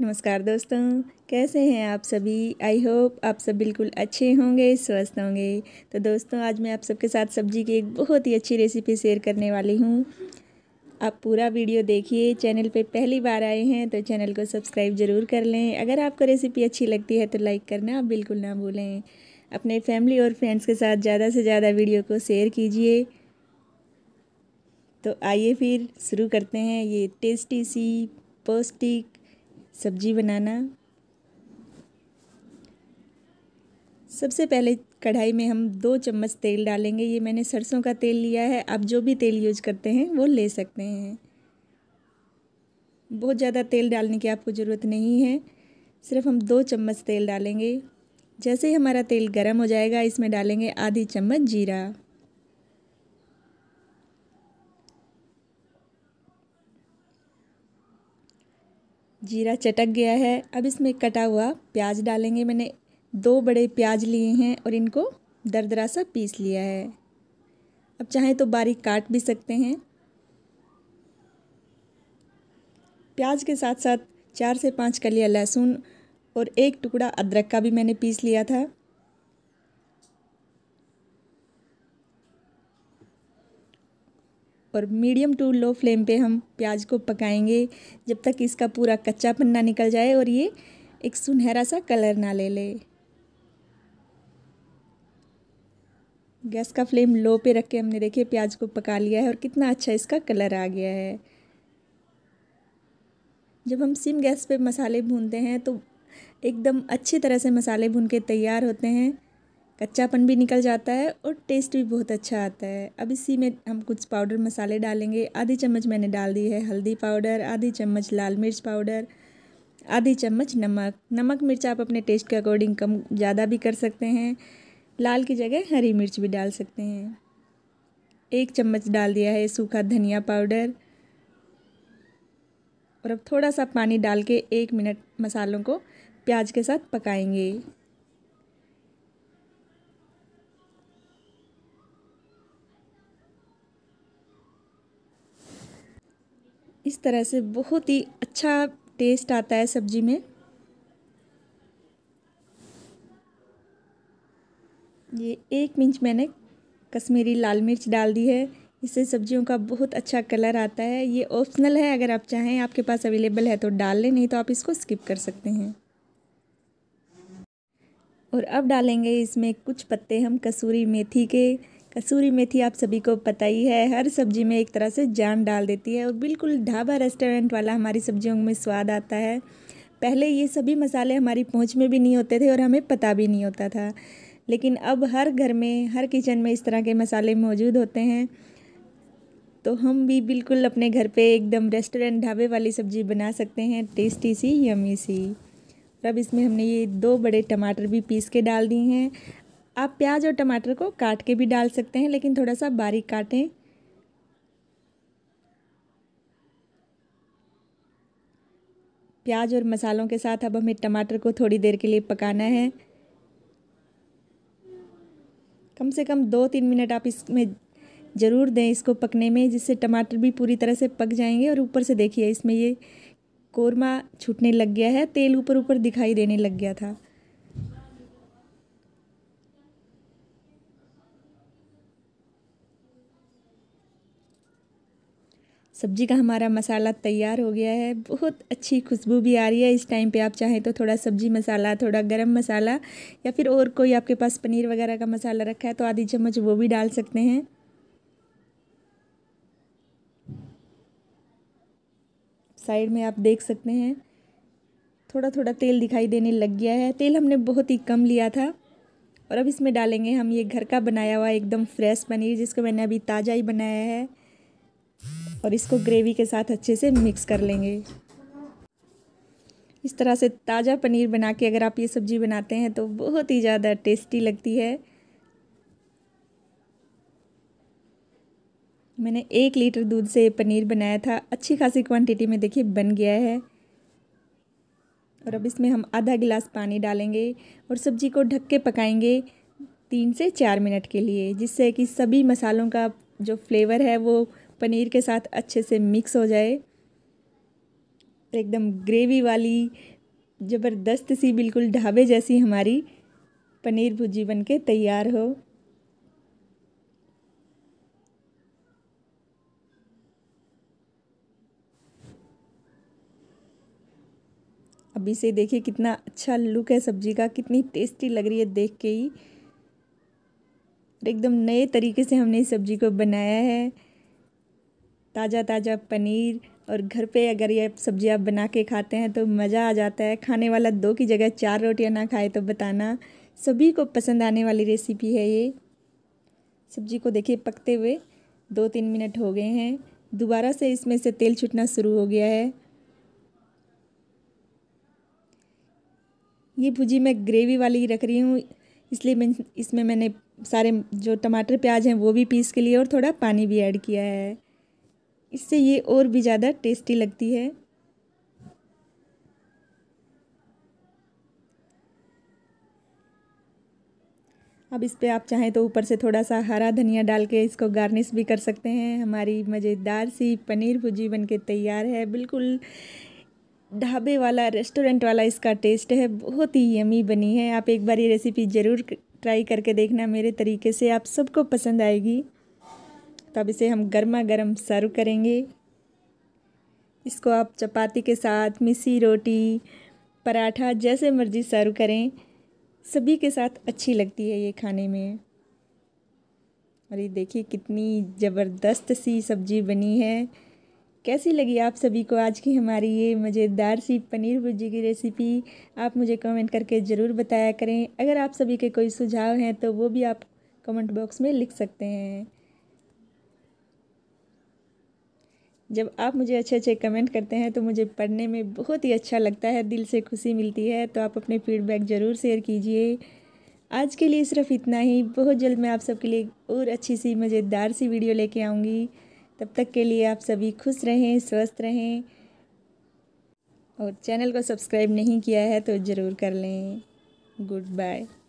नमस्कार दोस्तों कैसे हैं आप सभी आई होप आप सब बिल्कुल अच्छे होंगे स्वस्थ होंगे तो दोस्तों आज मैं आप सबके साथ सब्जी की एक बहुत ही अच्छी रेसिपी शेयर करने वाली हूँ आप पूरा वीडियो देखिए चैनल पे पहली बार आए हैं तो चैनल को सब्सक्राइब ज़रूर कर लें अगर आपको रेसिपी अच्छी लगती है तो लाइक करना आप बिल्कुल ना भूलें अपने फैमिली और फ्रेंड्स के साथ ज़्यादा से ज़्यादा वीडियो को शेयर कीजिए तो आइए फिर शुरू करते हैं ये टेस्टी सी पौष्टिक सब्जी बनाना सबसे पहले कढ़ाई में हम दो चम्मच तेल डालेंगे ये मैंने सरसों का तेल लिया है आप जो भी तेल यूज करते हैं वो ले सकते हैं बहुत ज़्यादा तेल डालने की आपको ज़रूरत नहीं है सिर्फ हम दो चम्मच तेल डालेंगे जैसे ही हमारा तेल गर्म हो जाएगा इसमें डालेंगे आधी चम्मच जीरा जीरा चटक गया है अब इसमें कटा हुआ प्याज डालेंगे मैंने दो बड़े प्याज लिए हैं और इनको दरदरा सा पीस लिया है अब चाहे तो बारीक काट भी सकते हैं प्याज के साथ साथ चार से पाँच कलिया लहसुन और एक टुकड़ा अदरक का भी मैंने पीस लिया था और मीडियम टू लो फ्लेम पे हम प्याज को पकाएंगे जब तक इसका पूरा कच्चा पन्ना निकल जाए और ये एक सुनहरा सा कलर ना ले ले गैस का फ्लेम लो पे रख के हमने देखिए प्याज को पका लिया है और कितना अच्छा इसका कलर आ गया है जब हम सिम गैस पे मसाले भूनते हैं तो एकदम अच्छी तरह से मसाले भून के तैयार होते हैं कच्चापन भी निकल जाता है और टेस्ट भी बहुत अच्छा आता है अब इसी में हम कुछ पाउडर मसाले डालेंगे आधी चम्मच मैंने डाल दी है हल्दी पाउडर आधी चम्मच लाल मिर्च पाउडर आधी चम्मच नमक नमक मिर्च आप अपने टेस्ट के अकॉर्डिंग कम ज़्यादा भी कर सकते हैं लाल की जगह हरी मिर्च भी डाल सकते हैं एक चम्मच डाल दिया है सूखा धनिया पाउडर और अब थोड़ा सा पानी डाल के एक मिनट मसालों को प्याज के साथ पकाएंगे इस तरह से बहुत ही अच्छा टेस्ट आता है सब्जी में ये एक मिंच मैंने कश्मीरी लाल मिर्च डाल दी है इससे सब्जियों का बहुत अच्छा कलर आता है ये ऑप्शनल है अगर आप चाहें आपके पास अवेलेबल है तो डाल लें नहीं तो आप इसको स्किप कर सकते हैं और अब डालेंगे इसमें कुछ पत्ते हम कसूरी मेथी के कसूरी मेथी आप सभी को पता ही है हर सब्जी में एक तरह से जान डाल देती है और बिल्कुल ढाबा रेस्टोरेंट वाला हमारी सब्जियों में स्वाद आता है पहले ये सभी मसाले हमारी पहुँच में भी नहीं होते थे और हमें पता भी नहीं होता था लेकिन अब हर घर में हर किचन में इस तरह के मसाले मौजूद होते हैं तो हम भी बिल्कुल अपने घर पे एकदम रेस्टोरेंट ढाबे वाली सब्ज़ी बना सकते हैं टेस्टी सी यमी सी और अब इसमें हमने ये दो बड़े टमाटर भी पीस के डाल दिए हैं आप प्याज और टमाटर को काट के भी डाल सकते हैं लेकिन थोड़ा सा बारीक काटें प्याज और मसालों के साथ अब हमें टमाटर को थोड़ी देर के लिए पकाना है कम से कम दो तीन मिनट आप इसमें ज़रूर दें इसको पकने में जिससे टमाटर भी पूरी तरह से पक जाएंगे और ऊपर से देखिए इसमें ये कोरमा छूटने लग गया है तेल ऊपर ऊपर दिखाई देने लग गया था सब्जी का हमारा मसाला तैयार हो गया है बहुत अच्छी खुशबू भी आ रही है इस टाइम पे आप चाहें तो थोड़ा सब्जी मसाला थोड़ा गरम मसाला या फिर और कोई आपके पास पनीर वगैरह का मसाला रखा है तो आधी चम्मच वो भी डाल सकते हैं साइड में आप देख सकते हैं थोड़ा थोड़ा तेल दिखाई देने लग गया है तेल हमने बहुत ही कम लिया था और अब इसमें डालेंगे हम ये घर का बनाया हुआ एकदम फ्रेश पनीर जिसको मैंने अभी ताज़ा ही बनाया है और इसको ग्रेवी के साथ अच्छे से मिक्स कर लेंगे इस तरह से ताज़ा पनीर बना के अगर आप ये सब्ज़ी बनाते हैं तो बहुत ही ज़्यादा टेस्टी लगती है मैंने एक लीटर दूध से पनीर बनाया था अच्छी खासी क्वांटिटी में देखिए बन गया है और अब इसमें हम आधा गिलास पानी डालेंगे और सब्ज़ी को ढक के पकाएंगे तीन से चार मिनट के लिए जिससे कि सभी मसालों का जो फ्लेवर है वो पनीर के साथ अच्छे से मिक्स हो जाए एकदम ग्रेवी वाली ज़बरदस्त सी बिल्कुल ढाबे जैसी हमारी पनीर भुजी बन के तैयार हो अभी से देखिए कितना अच्छा लुक है सब्जी का कितनी टेस्टी लग रही है देख के ही एकदम नए तरीके से हमने इस सब्जी को बनाया है ताज़ा ताज़ा पनीर और घर पे अगर ये सब्ज़ी आप बना के खाते हैं तो मज़ा आ जाता है खाने वाला दो की जगह चार रोटियां ना खाए तो बताना सभी को पसंद आने वाली रेसिपी है ये सब्ज़ी को देखिए पकते हुए दो तीन मिनट हो गए हैं दोबारा से इसमें से तेल छूटना शुरू हो गया है ये भुजी मैं ग्रेवी वाली ही रख रही हूँ इसलिए मैं इसमें मैंने सारे जो टमाटर प्याज हैं वो भी पीस के लिए और थोड़ा पानी भी ऐड किया है इससे ये और भी ज़्यादा टेस्टी लगती है अब इस पर आप चाहें तो ऊपर से थोड़ा सा हरा धनिया डाल के इसको गार्निश भी कर सकते हैं हमारी मज़ेदार सी पनीर भुजी बनके तैयार है बिल्कुल ढाबे वाला रेस्टोरेंट वाला इसका टेस्ट है बहुत ही यमी बनी है आप एक बार ये रेसिपी ज़रूर ट्राई करके देखना मेरे तरीके से आप सबको पसंद आएगी तब इसे हम गर्मा गर्म सर्व करेंगे इसको आप चपाती के साथ मिसी रोटी पराठा जैसे मर्ज़ी सर्व करें सभी के साथ अच्छी लगती है ये खाने में और ये देखिए कितनी ज़बरदस्त सी सब्ज़ी बनी है कैसी लगी आप सभी को आज की हमारी ये मज़ेदार सी पनीर भुर्जी की रेसिपी आप मुझे कमेंट करके ज़रूर बताया करें अगर आप सभी के कोई सुझाव हैं तो वो भी आप कमेंट बॉक्स में लिख सकते हैं जब आप मुझे अच्छे अच्छे कमेंट करते हैं तो मुझे पढ़ने में बहुत ही अच्छा लगता है दिल से खुशी मिलती है तो आप अपने फीडबैक ज़रूर शेयर कीजिए आज के लिए सिर्फ इतना ही बहुत जल्द मैं आप सबके लिए और अच्छी सी मज़ेदार सी वीडियो लेके आऊँगी तब तक के लिए आप सभी खुश रहें स्वस्थ रहें और चैनल को सब्सक्राइब नहीं किया है तो ज़रूर कर लें गुड बाय